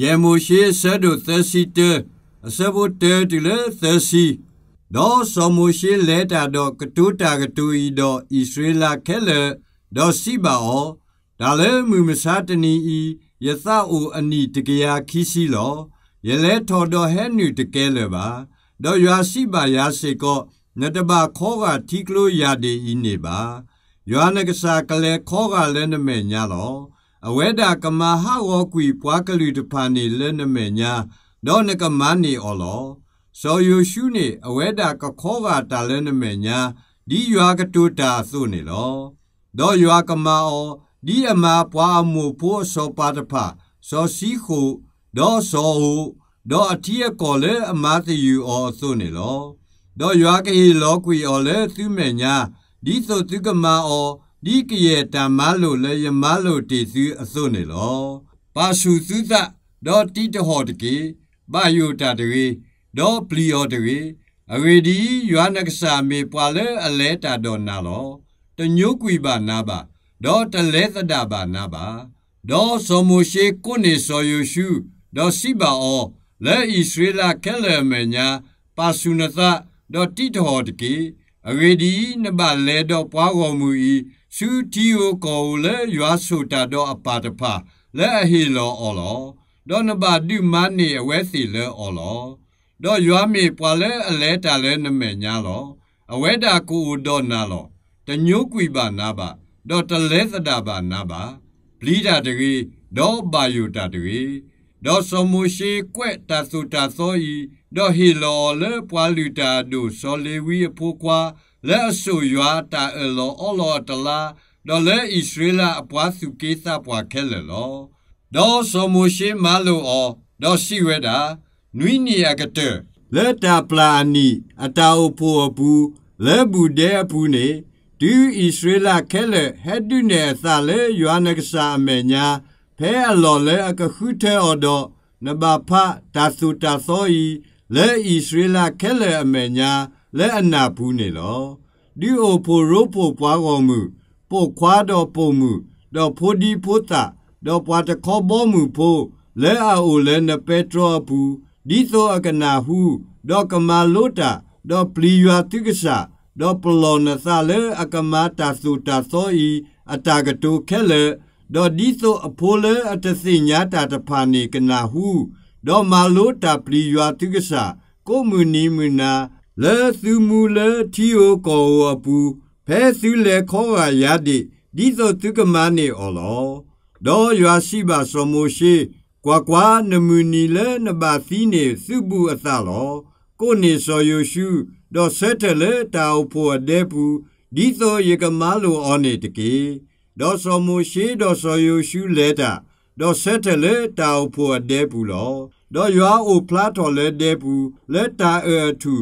ယေမိုရှေဆဒုသစီတအစဘုတဲတလေသစီဒေါ်ဆမိုရှေလေတာတော့ကတူတာကတူဤတော့ဣသရေလခဲလေဒေါ်စီဘာဩဒါလေမူမစာတနီဤယသအိုအနီတကရာခီစီလောယလဲထော်တော်ဟဲနူတကဲလေပါတော့ရွာစီပါရာစေကောနတဘခေါကတိကလို့ရတဲ့ဤနေပါရွာနကစားကလေခေါကလည်းနမဲ့ညာလောအဝဲတာကမဟာဝကွီပွားကလူတဖာနေလဲ့နမေညာတော့နကမနီအော်လောစောယုရှုနေအဝဲတာကခောကတာလဲ့နမေညာဒီရွာကတူတာဆိုနေလောတော့ရွာကမအော်ဒီအမပွားမှုပိုးစောပါတဖာစောစီခုတော့စောဟုတော့အထီးကော်လဲအမတယူအော်ဆိုနေလောတော့ရွာကေလောကွီအော်လဲသူမေညာဒီဆိုသူကမအော်ဒီကရဲ့တမလိုလေယမလိုတေစုအစွနေလောပါရှုစုသဒေါ်တိတဟောတကေပယုတတကေဒေါ်ပလီယောတကေအဝေဒီယောနက္ခာမေပွာလေအလဲတာဒေါ်နာလောတညုကွေပါနာပါဒေါ်တလဲသဒပါနာပါဒေါ်စောမိုရှေကိုနေစောယုရှုဒေါ်စီပါအောလဲဣသရေလကဲလမညာပါစုနသဒေါ်တိတဟောတကေအဝေဒီနဘလဲဒေါ်ပွားတော်မူ၏ရှုတီယိုကောလေရွာဆိုတာတော့အပါတဖာလက်အဟီလောအော်လောဒေါနဘာဒီမန်နီအဝဲစီလဲအော်လောတော့ရွာမေပွာလဲအလဲတာလဲနမေညာလောအဝဲတာကိုတော့နာလောတညိုးကွီပါနာပါတော့တလဲသတာပါနာပါဘလီတာတကြီးတော့ပါယူတာတကြီးတော့စမုရှိကွဲ့တာစုတာစောဤတော့ဟီလောလဲပွာလူတာတို့စောလေဝီအဖိုးကွာလဲအဆူရွာတာအလောအလောတလာတော့လဲဣသရေလအပွားစုကိစ္စပွားခဲလေလောတော့စမုရှိမလိုအောတော့ရှိဝဲတာနွိနီယကတဲ့လဲတာပလာနီအတာအဖို့အပူလဲဘူးတဲ့အပူနေဒီဣသရေလခဲလေဟက်ဒုနေသလဲယွာနက္ဆာမေညာဖဲအလောလဲအကခုထဲအော်တော့နဘာဖတာစုတာသောဤလဲဣသရေလခဲလေအမေညာလက်အနာဘူးနေလောဒီအိုဖိုရိုးပိုပွားတော်မူပိုခွားတော်ပုံမူတော်ဖိုဒီဖိုတာတော်ပွားတခေါ်ဘောမူဖိုလဲအာအိုလဲနပက်ထရောဘူးဒီသောအကနာဟုတော်ကမာလုတာတော်ပလီယွာတိက္ကစာတော်ပလောနသလဲအကမာတာစုတာသောဤအတာကတိုခဲလဲတော်ဒီသောအဖိုလဲအတသိညာတာတဖာနေကနာဟုတော်မာလုတာပလီယွာတိက္ကစာကိုမူနီမူနာလဲသူမူလဲတီယိုကောဝပူဖဲစုလေခောရရတိဒီဇောတုကမနိအောလောဒောရွာရှိပါစမောရှိကွာကွာနမူနီလဲနဘာသီနေစုဘူးအသလောကိုနေစောယရှုဒောဆဲတလေတာဖို့ဒေပူဒီဇောယေကမလိုအောနေတကေဒောစမောရှိဒောစောယရှုလေတာဒောဆဲတလေတာဖို့ဒေပူလောဒောရွာအိုဖလာတော်လေဒေပူလေတာအထူ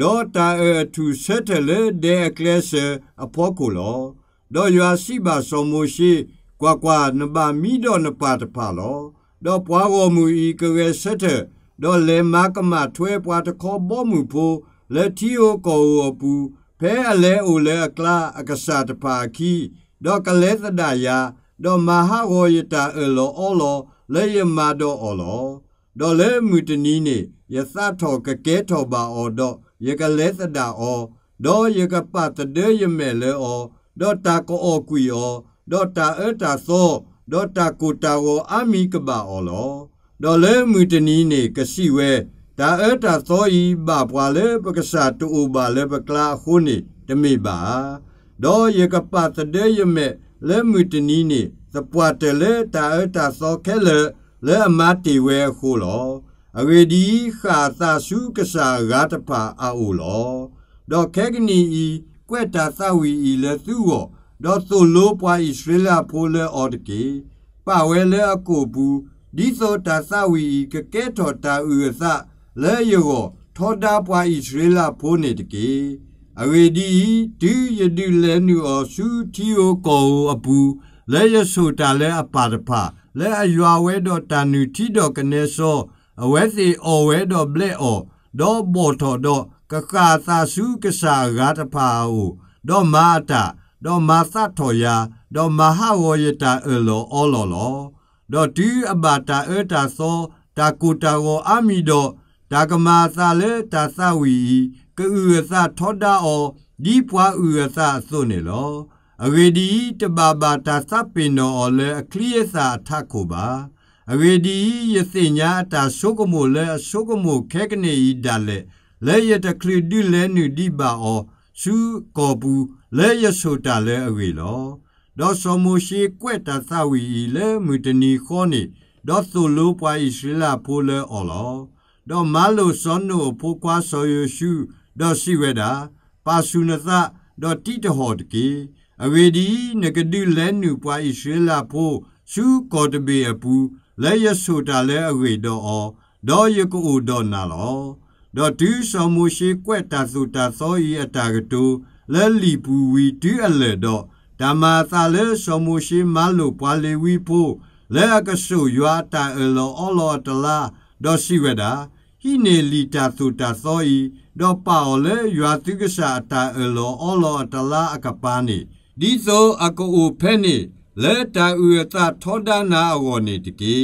ဒေါ်တာအထူဆက်တလေဒဲကလဲဆာအဖို့ကိုလောဒေါ်ရွာစီပါစောမရှိကွာကွာနပါမီတော့နပါတပါလောဒေါ်ပွားတော်မူဤကရဲဆက်တဒေါ်လေမကမထွဲပွားတခေါ်ဘောမူဖိုလက်တီယိုကောအပူဖဲအလဲအိုလဲအကလာအက္ကစားတပါခီဒေါ်ကလဲသဒယာဒေါ်မဟာဝယတာအလောအောလောလေယမဒေါ်အောလောဒေါ်လေမူတနီနေယသထောကကဲထောပါအောတော့ယကလဲသဒအောဒောယကပတဒေယမဲလေအောဒောတာကိုအောကွီအောဒောတာအတာသောဒောတာကိုတာဝအာမီကဘာအောလောဒောလဲမူတနီနေကစီဝဲဒါအတာသောဤဘပွာလေပက္ကစာတူဘာလေပကလာခုနိတမိပါဒောယကပတဒေယမဲလဲမူတနီနေသပွာတလေတာအတာသောခဲလေလဲအမတီဝဲခုလောအဂေဒီခာသာစုကစာဂါတဖာအိုလောဒေါ်ခဲကနီဤကွဲ့တာသဝီဤလဲသူော်ဒေါ်သိုလိုပွားဣစရလာဖိုလဲအော်တကေပဝဲလဲအကိုဘူးဒီသောတာသဝီဤကကဲထော်တာဥသလဲယောထောတာပွားဣစရလာဖိုနေတကေအဝေဒီဒီယဒီလဲနူအောစုတီယိုကောအပူလဲယဆိုတာလဲအပါတဖလဲအယွာဝဲတော့တာနူတီတော့ကနေစောအဝဲစီအော်ဝဲတော့ဘလက်အော်တော့ဘော်တော်တော့ကကာသာစုကစားရတဖာဟုတော့မာတာတော့မာသတော်ယာတော့မဟာဝရတာအလောအောလောလောတော့ဒီအပါတာအတာသောတာကူတာဝအမီတော့တာကမာသာလေတာသဝီကဥရသထောတာအောဒီပွားဥရသစွနေလောအဂေဒီတဘာဘာတာသပင်တော်အောလေအခလိယသာထခုပါအဝေဒီယသိညာတာရှုကမိုလဲရှုကမိုခဲကနေဤဒါလေလဲယတခရီဒီလဲနူဒီပါအောရှုကောပူလဲယဆိုတာလဲအဝေလောဒေါ်စမိုရှိကွဲ့တာသဝီလဲမူတနီခေါနေဒေါ်ဆူလူပွိုင်ရှိလာပိုလဲအောလောဒေါ်မလိုစွန်နူပိုကွာဆောယရှုဒေါ်စီဝဲတာပါစုနသဒေါ်တိတဟောတကေအဝေဒီငကဒူလဲနူပွိုင်ရှိလာပိုရှုကောတဘေအပူလဲယဆိုတာလဲအွေတော်အောဒေါ်ယကူတော်နာလောဒေါ်တူးဆောင်မူရှိကွက်တာဆိုတာသောဤအတာကတူလဲလီပူဝီတူးအလဲတော့ဓမ္မာသာလဲဆောင်မူရှိမလို့ပွာလီဝီဖို့လဲအကဆုရွာတာအလောအလောတလာဒေါ်စီဝဒာဟိနေလီတာဆိုတာသောဤဒေါ်ပါောလဲရွာသူကစားတာအလောအလောတလာအကပားနေဒီသောအကူဖဲနေလဲတာဥရတာထောဒနာအောနေတကေ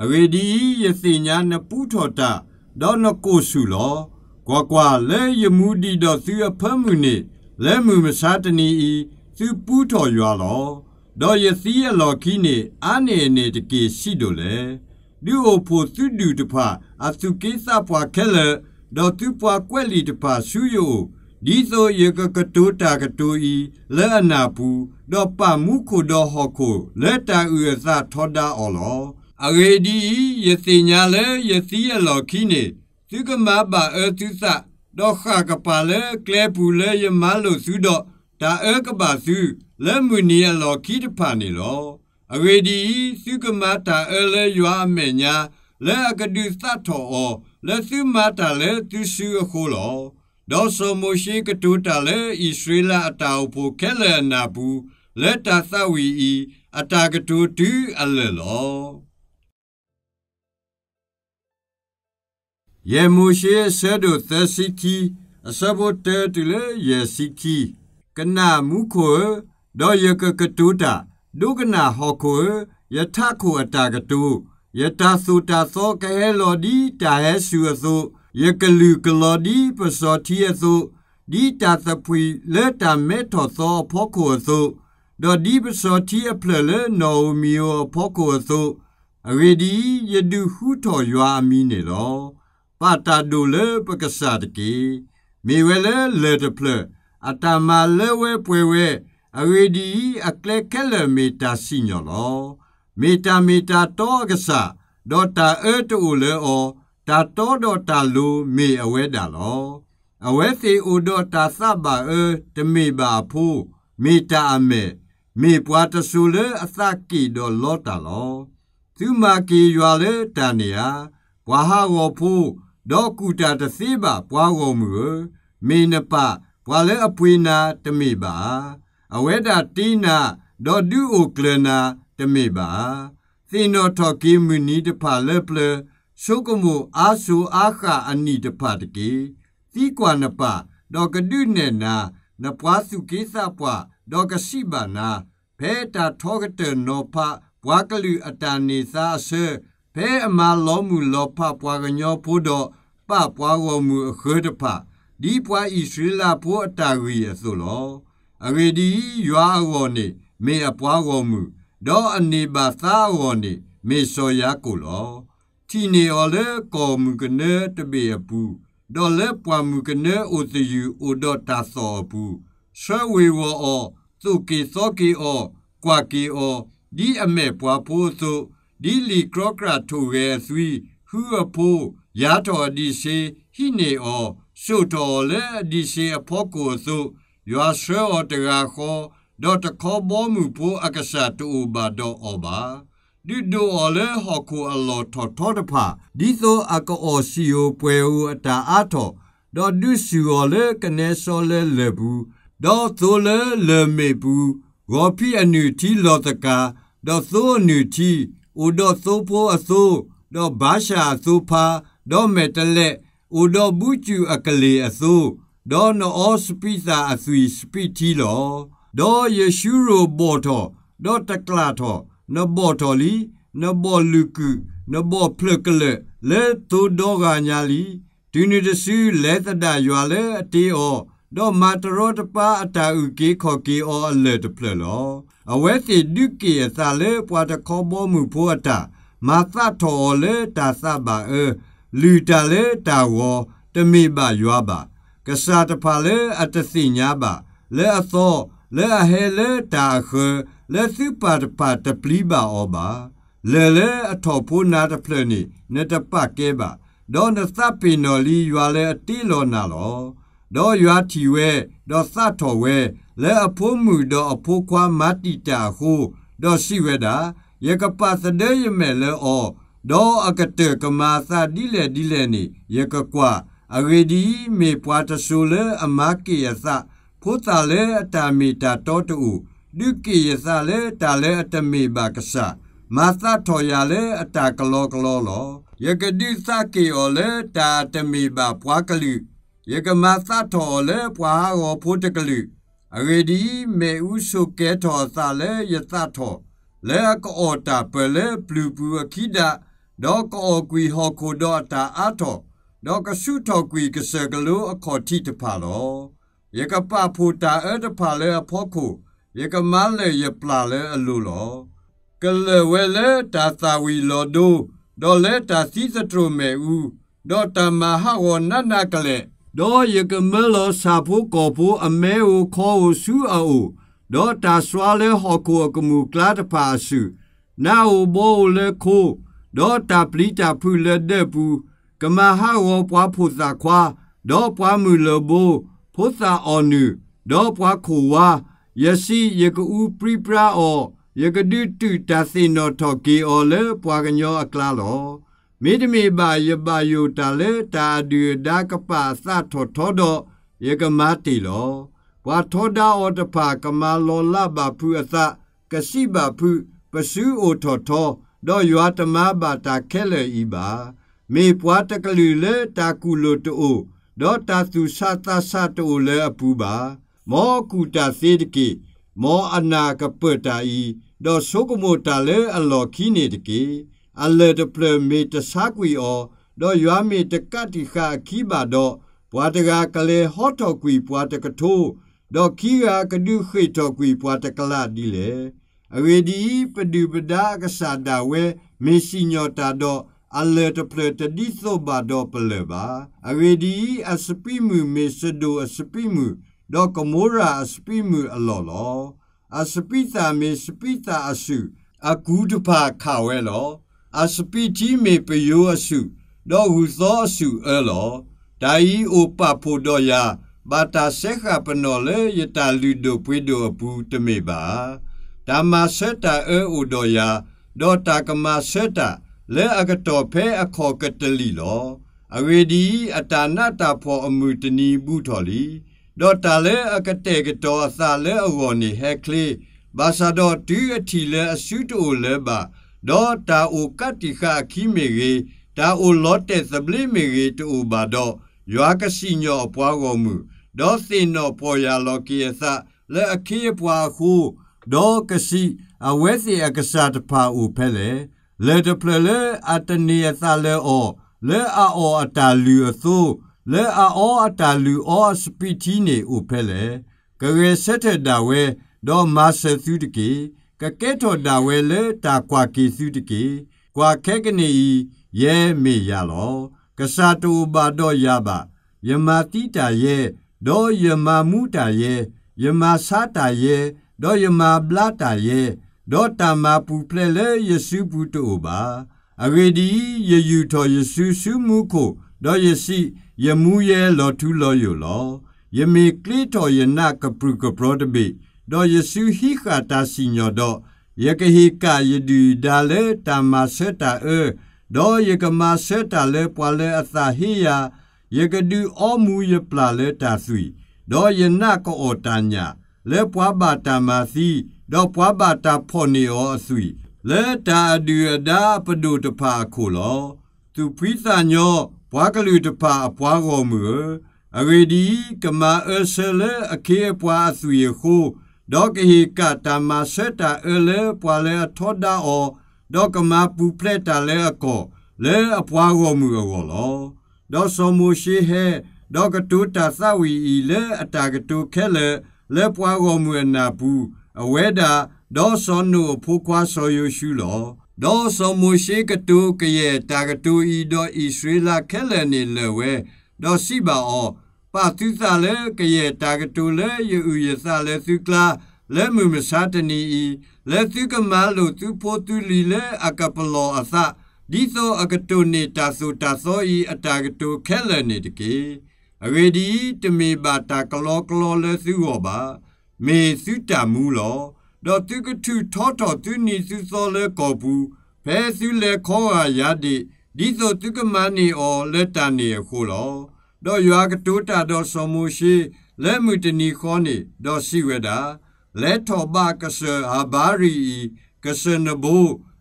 အဝေဒီယစီညာနပူထောတာဒေါနကိုစုလောကွာကွာလဲယမူဒီတော့သူအဖမ်းမှုနေလဲမှုမစားတနီဤသူပူထောရွာလောဒေါ်ယစီရလောခီနေအာနေနေတကေရှိတို့လေဒီအိုဖို့သူဒူတဖာအသူကိစ္စပွားခဲလေဒေါ်သူပွားကွက်လီတဖာရှူယိုဒီဆိုယကကတူတာကတူဤလဲအနာပူတော့ပမှုခုတော့ဟခုလဲတာဥရသထောတာအော်လောအရေဒီယစီညာလဲယစီရလောခိနေသုကမဘာအသုသတော့ခကပါလဲကလဲပူလဲယမလို့စုတော့ဒါအကပါစုလဲမွနီရလောခိတဖာနေလောအရေဒီသုကမတာအလဲရွာမေညာလဲအကဒုသထောအောလဲသုမတာလဲသူစုခိုးလောဒေါ်ဆမိုရှိကတူတလေဣသရေလအတာအဖို့ခဲလနာဘူးလက်တာသဝီဤအတာကတူတူအလလောယေမုရှိဆေဒုသစီကီအစဘတဲတူလေယေစီကီကနာမူခောဒေါ်ယကကတူတာဒုကနာဟောခောယထခုအတာကတူယတသုတာသောကဲလောဒီတာဟဲဆူအသောယကလူကလောဒီပစောတီယသုဒီတာသပွေလက်တာမဲထောသောဖောခုသုဒေါ်ဒီပစောတီအပလလေနောမီယောဖောခုသုအဝေဒီယဒုဟုထော်ရွာမီနေလောပတာဒုလေပက္ကသတကေမေဝလေလေတပလအတမလေဝဲပွေဝဲအဝေဒီအကလကလမီတာစီညောလောမေတာမေတာတောကဆဒေါ်တာအတူလေအောတာတော်တော်တာလူမေအဝဲတာလောအဝဲစီဥဒတာသဘာအတမေပါဖူမေတာအမေမေပွားတဆူလေအသကီတော်လောတာလောသူမာကီရွာလေတန်နီယာဘွာဟာဝဖူဒေါကူတာတစီပါဘွာဝမူမေနပဘွာလေအပွေနာတမေပါအဝဲတာတီနာဒေါ်ဒူအိုကလနာတမေပါစင်တော်တော်ကီမူနီတဖာလေပလေရှုကမှုအာဆူအာခအနိတဖတကေတိကွာနပတော့ကဒုနေနာနပွားစုကိစ္စပွားတော့ကရှိပါနာဖဲတာထောကတနောဖဘွားကလူအတန်နေစာဆွဲဖဲအမာလောမှုလောဖပွားကညောဖို့တော့ပပွားဝမှုအခေတဖဒီပွားဣစရိလာဖို့အတာရီရဆိုလောအဂေဒီရွာဝော်နေမေအပွားဝမှုတော့အနေပါသာဝော်နေမေစောရာကိုလောတီနေော်လေကောမူကနေတဘေဘူးဒေါ်လေပွာမူကနေအိုတီယူအိုဒတာဆောဘူးဆွဲဝေဝောသူကေစောကေအောကွာကေအောဒီအမေပွားဖို့ဆိုဒီလီကရကရထူရဲ့သွီဟူအဖိုးရာတော်ဒီစီဟိနေအောရှုတော်လေဒီစီအဖို့ကိုဆိုရွာဆွဲော်တရာခေါ်ဒေါ်တခေါ်ဘောမူဖို့အက္ကဆာတူဘာဒေါ်အောပါဒီဒိုအလေဟခုအလောထောထောတဖာဒီသောအကောစီယိုပွဲဟုအတာအားထောဒေါ်ဒုစီယိုလေကနေစောလေလေဘူးဒေါ်သိုလေလေမေဘူးဂောပိအနုတီလောတကာဒေါ်သိုအနုတီဥဒေါ်သိုပိုအသိုဒေါ်ဘာရှာသိုဖာဒေါ်မေတလက်ဥဒေါ်ဘူးချူအကလေအသိုဒေါ်နောစပိသာအသွီစပိတီလောဒေါ်ယေရှုရောဘောထောဒေါ်တကလာထောနဘောတော်လီနဘောလူကုနဘောဖလကလလေတူဒေါဂါညာလီဒီနီတဆူလဲတတရွာလဲအတေဩတော့မာတရောတပါအတာဥကေခော်ကေဩအလေတဖလလောအဝဲစီဒုကေသလဲပွာတခောဘောမှုဖောအတာမာသထောလဲတာသပါအေလူတလဲတာဝတမိပါရွာပါကစားတဖလဲအတသိညာပါလဲအသောလဲအဟဲလဲတာခေလက်စုပါတပါတပလီပါအောပါလဲလဲအထော်ဖိုးနာတဖလနေနတပကဲပါဒေါ်နသပီနော်လီရွာလဲအတီလောနာလောဒေါ်ရွာတီဝဲဒေါ်သထော်ဝဲလဲအဖိုးမှုဒေါ်အဖိုးခွာမတီတာဟုဒေါ်ရှိဝဲတာယကပသဒဲယမဲလဲအောဒေါ်အကတေကမာသဒီလေဒီလေနေယကကွာအဂေဒီမေပွားတဆူလဲအမကေယသဖိုးတာလဲအတာမီတာတောတူဒုကိယသလေတာလေအတမေပါကဆာမာသထော်ရလေအတာကလောကလောလောယကတိသကေောလေတာတမေပါပွားကလူယကမာသထော်လေပွားဟောဖို့တကလူအရေဒီမေဥစုကဲထော်သလေယသထော်လေကောတာပလေပလူပူခိဒဒေါကောကွီဟောကိုဒေါတာအထော်ဒေါကဆုထော်ကွီကစကလူအခေါ်တိတဖာလောယကပဖူတာအတဖာလေအဖို့ကိုရကမန်းလေရပလာလေအလူလော ကလဝဲလေတာသာဝီလောဒိုဒေါ်လေတာစီစထရမေဦးဒေါ်တမဟာဝနနာကလေဒေါ်ရကမလောစာဖို့ကောဖို့အမဲကိုခေါ်ကိုဆူအိုဒေါ်တာဆွာလေဟောကိုကမူကလာတပါဆူနာဟိုဘောလေခိုဒေါ်တာပလီတာဖူလေဒေပူကမဟာဝပွားဖို့သာခွာဒေါ်ပွားမူလဘိုဖို့သာအော်နူဒေါ်ပွားခွာယစီယကူပရိပရာအောယကဒုတုတသိနောထောကေအောလေပွာကညောအကလာလောမေတ္တမေပါယပယုတလေတာဒုဒါကပါသထောထောတော့ယကမတိလောဘွာထောဒါအောတဖာကမလောလဘဖုအသကရှိဘဖုပစုအိုထောထောတော့ယွာတမဘာတာခဲလေဤပါမေပွားတကလူလေတာကူလိုတူတော့တာသူသသသတူလေအပူပါမောကူတာစေတကေမောအနာကပတဤဒေါ်ဆုကမတလေအလောခိနေတကေအလေတပလမေတသကွေအောဒေါ်ရွာမေတကတိခခိပါတော့ဘွာတကကလေဟောတော်ကွေဘွာတကထိုးဒေါ်ခိရာကဒုခိတော်ကွေဘွာတကလာဒီလေအဝေဒီပဒုပဒါကဆာဒဝေမေစီညောတာတော့အလတ်ပလတ်ဒီသောဘာတော့ပလေပါအဝေဒီအစပိမှုမေစဒိုအစပိမှုဒေါကမိုရာစပိမူအလောလောအစပိတာမေစပိတာအစုအကူတဖာခဝဲလောအစပိတိမေပယောအစုဒေါဟုသောအစုအလောဒာယီအိုပဖိုဒေါယာဘာတာဆေခပနောလေယတာလူဒိုပွေဒိုအပူတမေပါဓမ္မဆတအေအိုဒေါယာဒေါတာကမဆတလေအကတောဖဲအခေါ်ကတလီလောအဝေဒီအတာနာတာဖောအမှုတနီဘူးထော်လီဒေါ်တာလေအကတဲ့ကတော်အသာလေအဝေါ်နေဟက်ကလေးဘာသာတော်တူအထီလေအစုတူလေပါဒေါ်တာအိုကတိခါခိမေရေတာအိုလော့တဲ့သပလိမေရေတူဘာတော့ရွာကစီညောပွားတော်မူဒေါ်စင်တော်ပေါ်ရလော်ကီယသလေအခိပွားခုဒေါ်ကစီအဝဲစီအက္ကစားတဖာအိုဖဲလေလေတပလေအတနီယသလေအောလေအောအတာလူအသောလဲအောအတာလူအောစပီတီနေဥဖဲလေကရေဆက်တဲ့တာဝဲတော့မာဆယ်သူတကေကကဲထော်တာဝဲလဲတာကွာကေသူတကေကွာခဲကနေရဲမေရလောကစားတူပါတော့ရပါယမတိတာရဲ့တော့ယမမူတာရဲ့ယမစာတာရဲ့တော့ယမဘလာတာရဲ့တော့တမပူဖလဲလေယေရှုပုတူပါအဂေဒီယေယူတော်ယေရှုစုမှုကိုတော့ယစီယမူရဲလော်ထူးလော်ယောလောယမေကလီတော်ယနာကပရုကပရောတဘိတော့ယစုဟိခာတာစီညောတော့ယကဟိကယဒူဒါလေတမဆက်တာအေတော့ယကမဆက်တာလေပွာလေအသဟိယာယကဒူအောမူယပလာလေတာသွီတော့ယနာကောအတညာလေပွာဘာတမစီတော့ပွာဘာတာဖော်နေရောအသွီလေတာဒူဒါပဒုတဖာခိုလောသူပိသညောဘွားကလူတပါအပွားတော်မူအဂေဒီကမအဆလအကေပွားသူယခုဒေါကဟိကတမဆတအလေပွာလေထောဒါအောဒေါကမပူဖလက်တလေအကောလေအပွားတော်မူရောလောဒေါစမုရှိဟေဒေါကတူတသဝီဤလေအတာကတူခဲလေလေပွားတော်မူနာဘူးအဝဲတာဒေါစောနုဖူခွာဆောယရှုလောဒေါ်စောမိုရှိကတူကရဲ့တာကတူဤဒေါ်ဣသရေလခဲလနေလဝဲဒေါ်စီပါအောပါသုသလေကရဲ့တာကတူလေယူရသလေသုကလာလဲမှုမစားတနီဤလဲသူကမလို့သူဖို့သူလီလဲအကပလောအသဒီသော အကတုနေတာဆိုတာသောဤအတာကတုခဲလနေတကေအရေဒီတမေပါတာကလောကလောလဲသူဟောပါမေသုတမူလောတော့တုကထုထောတော်သူနီစုစောလဲကောဘူးဘဲစုလဲခေါ်ဟာရတိဒီဆိုတုကမနီအော်လက်တန်နေခိုးလောတော့ရွာကတိုးတာတော့စမုရှိလက်မှုတနီခေါနေတော့စီဝဲတာလက်ထောပါကဆာဟာဘာရီကဆနဘူ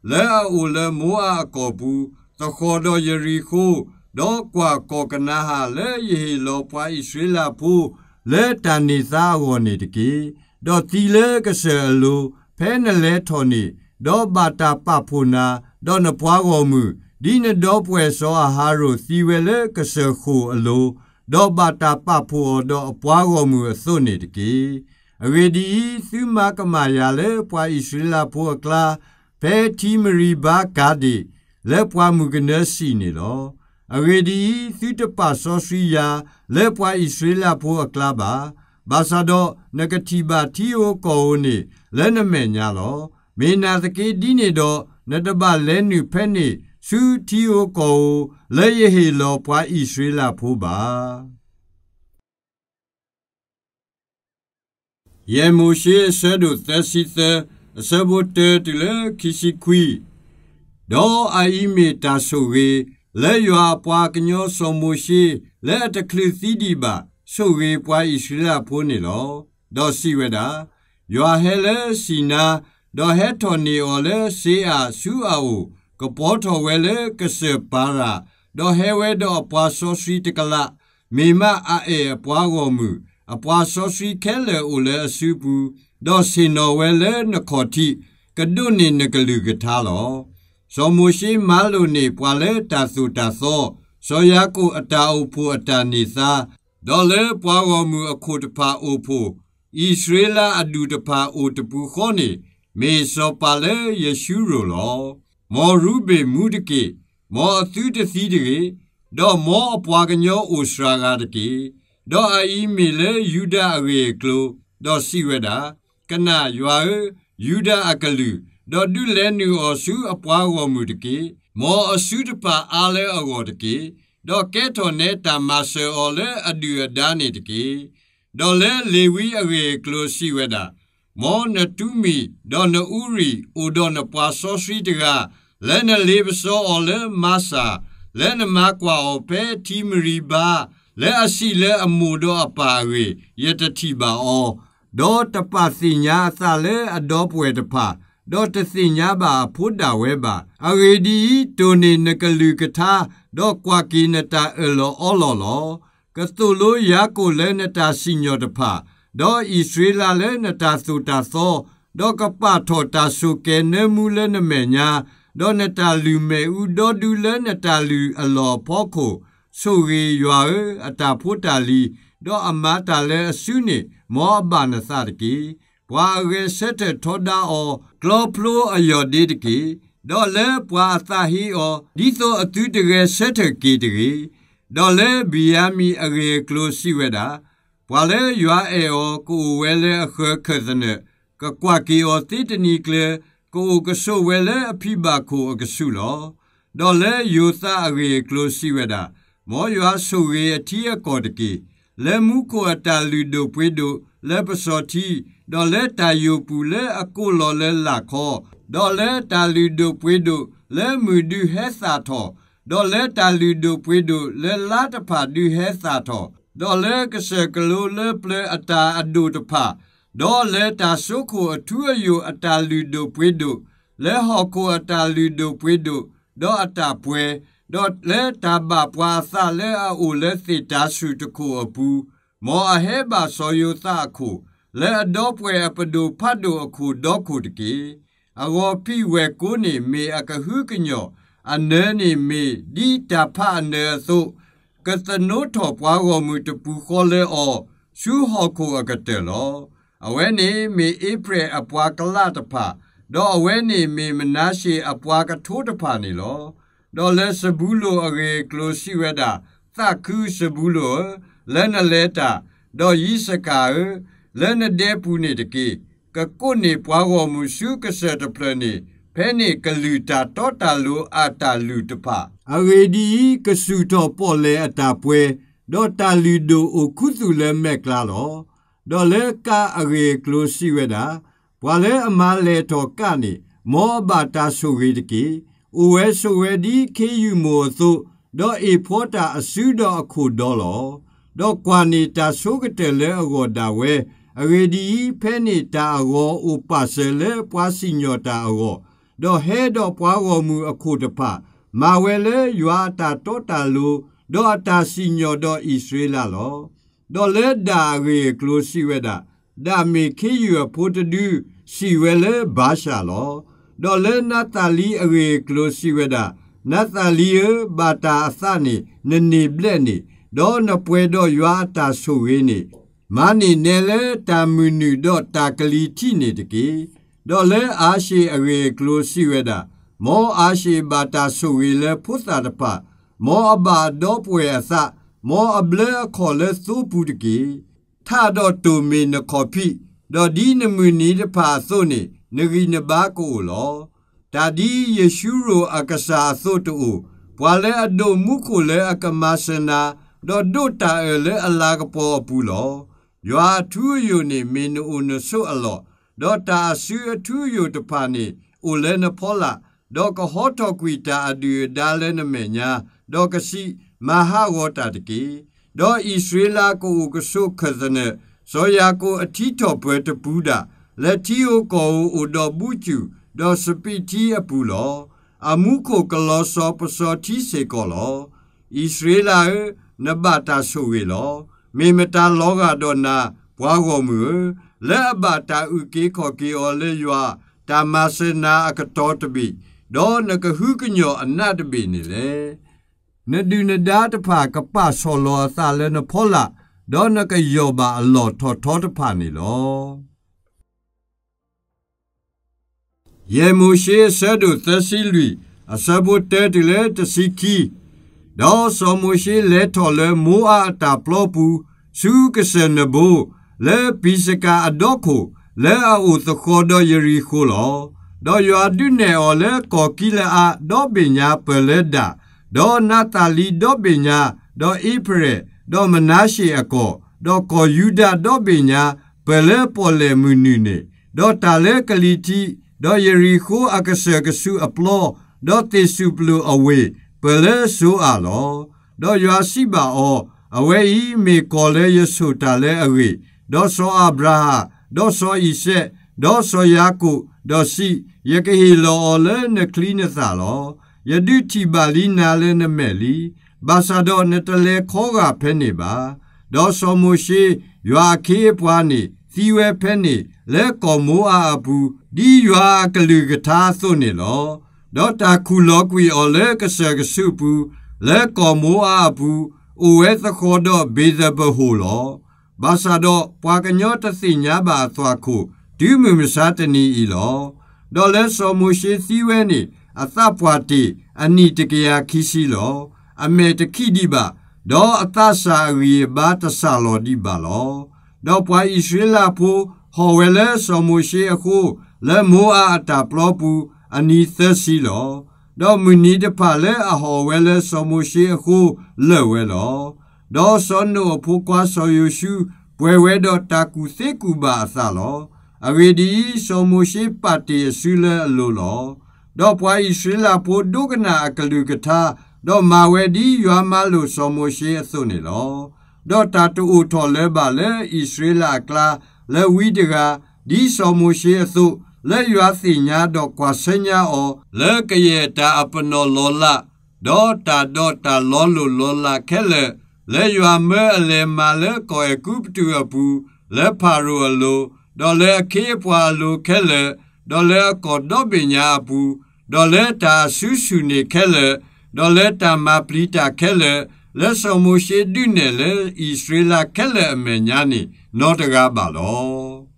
လဲအိုလဲမောအကောဘူးတခေါ်တော့ယရီခိုးတော့ကွာကောကနာဟာလဲယေလောပွားဣစရိလာဖူလဲတန်နေစာဝော်နေတကီဒေါ်တီလေကဆယ်လူဖဲနလဲထော်နေဒေါ်ဘာတာပဖူနာဒေါ်နပွားတော်မူဒီနဒေါ်ပွဲစောဟာရိုစီဝဲလေကဆယ်ခုအလိုဒေါ်ဘာတာပဖူဒေါ်အပွားတော်မူအစွနေတကေအဝေဒီသုမကမယာလေပွားဣရှိလာဖူကလာဖဲတီမရီဘာကာဒီလေပွားမူကနစီနေလောအဝေဒီသုတပစောစီယာလေပွားဣရှိလာဖူကလာပါဘာသာတော့နဂတိပါတီယိုကောနေလဲနမဲညာလောမေနာစကေဒီနေတော့နတပလဲနုဖဲနေစုတီယိုကောလဲယဟေလောပွားဣရွှေလာဖိုးပါယေမုရှိဆဒုသစီသအစဘုတေတလခိရှိခွီဒေါ်အာအီမီတာဆိုဝေလဲရွာပွားကညောစုံမုရှိလဲတခလီစီဒီပါဆုဝေပွားဣရှိလဖိုးနေလောဒေါ်စီဝဒယောဟဲလဲစီနာဒေါ်ဟဲထော်နီော်လဲစေအာဆူအာဝကပေါ်ထော်ဝဲလဲကစေပါရာဒေါ်ဟဲဝဲဒေါ်ပွားစောစီတကလာမေမအေပွားတော်မူအပွားစောစီခဲလဲဦးလဲအဆူပူဒေါ်စင်တော်ဝဲလဲနခေါ်တိကဒုနေနကလူကထာလောဇော်မူရှိမလုနေပွာလဲတာစုတာသောဇော်ရကုအတာအုပ်ဖို့အတာနေသာဒေါ်လေပွားတော်မူအခေါ်တဖာအိုဖို့ဣသရေလအဒူတဖာအိုတပူခေါနေမေစောပါလေယေရှုရောလောမောရုဘေမူတကေမောအသူတစီတကေဒေါ်မောအပွားကညောအိုစရာကတကေဒေါ်အီမီလေယူဒအရေကလိုဒေါ်စီဝဒကနရွာယူဒအကလူဒေါ်ဒူလဲနူအဆူအပွားတော်မူတကေမောအဆူတဖာအားလဲအော်တကေဒေါ်ကဲထွန်နဲ့တာမဆယ်အော်လဲအဒီရဒါနေတကေဒေါ်လဲလေဝီအရေကလိုစီဝဒမောနတူမီဒေါ်နူရီအိုဒေါ်နပွာဆောစီတကလဲနလေးပစောအော်လဲမဆာလဲနမကွာအော်ပဲတီမရီဘာလဲအစီလဲအမှုတော့အပါရေယတတိပါအောဒေါ်တပစီညာသလဲအတော်ပွဲတဖာဒေါ်တသိညာပါဖုဒ္ဒဝဲပါအဂေဒီတိုနေနကလူကထာဒေါ်ကွာကိနတာအလောအလောလောကတုလိုရာကိုလဲနတာစီညောတဖဒေါ်ဣစရိလာလဲနတာစုတာသောဒေါ်ကပထောတာစုကဲနမူလဲနမေညာဒေါ်နတာလူမေဥဒေါ်ဒူလဲနတာလူအလောဖောခိုဆိုရီရွာအတာဖုတ္တာလီဒေါ်အမတာလဲအစုနေမောအပနသတကေပွာဂေဆက်တထောဒါအောကလောဖလိုအယောဒီတကေဒေါ်လဲပွာသဟီအောဒီသောအသူတကေဆက်တကေတကေဒေါ်လဲဘီယာမီအဂေကလိုစီဝဲတာပွာလဲယွာအေအောကိုဝဲလဲအခွဲခဲစနကကွာကီအောတိတနီကလေကိုကဆုဝဲလဲအဖိပါခိုအကဆုလောဒေါ်လဲယူသအဂေကလိုစီဝဲတာမောယွာဆုရေအထီအကော်တကေလဲမှုကိုအတာလူတို့ပွေးတို့လဲပစောတီဒေါ်လဲတာယူပူလဲအကိုလော်လဲလာခေါ်ဒေါ်လဲတာလူဒိုပွေဒိုလဲမူဒူဟဲဆာထောဒေါ်လဲတာလူဒိုပွေဒိုလဲလာတဖာဒူဟဲဆာထောဒေါ်လဲကဆကလိုလဲပလဲအတာအဒူတဖာဒေါ်လဲတာဆုခိုအထူးအယူအတာလူဒိုပွေဒိုလဲဟော်ကိုအတာလူဒိုပွေဒိုဒေါ်အတာပွဲဒေါ်လဲတာဘပွာဆလဲအူလဲစီတာရှုတခုအပူမောအဟဲဘာဆောယုသခုလဲအဒေါပွဲအပဒုဖတ်ဒုအခုဒေါခုတကေအဝပိဝဲကိုနေမေအကဟုကညောအနဲနေမေဒီတဖအနဲဆုကသနုထောပွားတော်မူတပူခောလဲအောရှုဟောကိုအကတဲလောအဝဲနေမေဧပြီအပွားကလတဖတော့အဝဲနေမေမနာရှိအပွားကထိုးတဖနေလောတော့လဲစဘူးလိုအရေကလိုရှိဝဲတာသခုစဘူးလိုလဲနလဲတာတော့ဤစကားလဲနဒဲပူနေတကေကကုနေပွားတော်မူရှုကဆတပလနေဖဲနေကလူတာတောတာလူအတာလူတဖအရေဒီကစုတော်ပေါ်လဲအတာပွဲဒေါ်တာလူဒိုအခုစုလဲမက်ကလာတော့ဒေါ်လဲကအရေကလိုစီဝဲတာဘွာလဲအမားလဲတော်ကနေမောဘာတာဆိုရီတကေအိုဝဲဆိုဝဲဒီခေယူမောသို့ဒေါ်အေဖောတာအစုတော်အခုတော်လောဒေါ်ကွာနီတာဆိုကတဲလဲအော်ဒါဝဲရေဒီဖဲနေတာရောဥပစလေပွားစီညောတာရောတော့ဟဲတော့ပွားတော်မူအခုတဖမာဝဲလေရွာတာတောတာလူတော့အတာစီညောတော့ဣသရေလလောတော့လေဒါရေကလိုစီဝဲတာဒါမေခေယူဖို့တဒူးစီဝဲလေဘာရှာလောတော့လေနတာလီအရေကလိုစီဝဲတာနတာလီဘာတာအစနေနနေပြက်နေတော့နပွဲတော့ရွာတာဆူရင်းနေမာနေနယ်လဲတာမူနီဒေါ်တာကလီတီနေတကေဒေါ်လဲအာရှေအရေကလိုစီဝဲတာမောအာရှေဘာတာဆူဝီလဲဖုစာတပမောအဘာဒေါ်ပွဲအစမောအဘလဲခေါ်လဲစူပူတကေထာဒေါ်တူမီနခေါ်ဖီဒေါ်ဒီနမူနီတဖာဆိုနေနဂီနဘာကိုလောဒါဒီယေရှုရောအက္ကစာဆိုတူဘွာလဲအဒိုမူကိုလဲအကမဆနာဒေါ်ဒိုတာလဲအလာကပေါ်ပူလောယွာထူယူနေမင်းနုနဆုအလောဒေါ်တာဆူထူယူတဖာနေအိုလဲနဖောလာဒေါ်ကဟောတော်ကွီတာအဒီဒါလဲနမေညာဒေါ်ကစီမဟာဝတာတကေဒေါ်ဣသရေလကိုကဆုခဇနဇောယာကိုအထီတော်ပွဲတပူးတာလက်တီယိုကိုအိုဒေါ်ဘူးချူဒေါ်စပီတီအပူလောအမှုကိုကလောစောပစောတီစေကောလောဣသရေလနဘတာဆူဝေလောမေမတာလောကဒေါနာဘွားကောမူလဲ့ဘာတာဥကေခော်ကေအော်လေယွာတာမစနာအကတော်တပိဒေါနကဟုကညောအနတ်တပိနေလေနဒုနဒါတဖာကပဆောလောသလဲနဖောလာဒေါနကယောဘာအလောထောထောတဖာနေလောယေမူရှေဆဒုသစီလူအစဘုတဲတလေတစီကီဒေါ်စောမူရှိလေထော်လေမိုးအားတာပလောပူစုကစနဘူလေပိစကာအဒေါခုလေအူသခေါ်ဒေါ်ယရီခိုလောဒေါ်ယွာဒုနေော်လေကော်ကီလာအဒေါ်ပညာပလေဒါဒေါ်နာတာလီဒေါ်ပညာဒေါ်အိဖရေဒေါ်မနာရှိအကောဒေါ်ကော်ယူဒာဒေါ်ပညာပလေပေါ်လေမူနီနေဒေါ်တာလေကလီတီဒေါ်ယရီခိုအကဆေကဆူအပလောဒေါ်တေဆူပလူအဝေးပလဲဆူအာလောတော့ရွာစီပါအောအဝဲဤမေကောလဲယေဆုတာလဲအဝေတော့ဆောအာဗရာတော့ဆောဣရှက်တော့ဆောယာကုတော့စီယကဟီလောလဲနကလီနသာလောယဒုတိပါလီနာလဲနမဲလီဘာသာတော့နတလဲခေါကဖဲနေပါတော့ဆောမူရှိရွာခေးပွားနေသီဝဲဖဲနေလဲကောမိုးအာဘူးဒီရွာကလူကထာသွနေလောဒေါ်တာကူလောကွေအော်လေကဆာကဆူပူလေကောမိုအာပူအိုဝဲသခေါ်တော့ဘေဇဘဟိုလောဘာသာတော့ပွာကညောတသိညာပါသွားခုဒီမူမစာတနီဤလောဒေါ်လဲစောမူရှိစီဝဲနေအသပွာတိအနိတကရာခိစီလောအမေတခိဒီပါဒေါ်အသစာရီဘာတဆာလောဒီပါလောဒေါ်ပွာဣရှိလာပူဟော်ဝဲလဲစောမူရှိအခုလဲမောအာတာပလောပူအနီသစီလောတော့မူနီတဖလဲအဟော်ဝဲလဲစောမရှိအခုလဲ့ဝဲလောတော့စောနုဖူကွာစောယရှုဘွယ်ဝဲတော့တာကူစေကူပါအစလောအဝေဒီစောမရှိပတေဆူလဲအလိုလောတော့ပွားဤရှိလာဖို့ဒုကနာကလူကထာတော့မာဝဲဒီရွာမလို့စောမရှိအစုံနေလောတော့တာတူထော်လဲပါလဲဣသရေလကလာလဲဝီတကဒီစောမရှိအစုံလဲရွာစီညာတော့ကွာဆညာအောလဲကရဲ့တာအပနောလောလာဒေါ်တာဒေါ်တာလောလူလောလာခဲလေလဲရွာမဲအလေမာလဲကိုအကူပတူအပူလဲဖာရိုအလိုဒေါ်လဲခေးပွာလိုခဲလေဒေါ်လဲကောဒေါ်ပညာအပူဒေါ်လဲတာဆူဆူနေခဲလေဒေါ်လဲတာမပလီတာခဲလေလဲဆောမိုရှိဒုနေလဲဣသရေလခဲလေအမေညာနေနော်တကားပါလော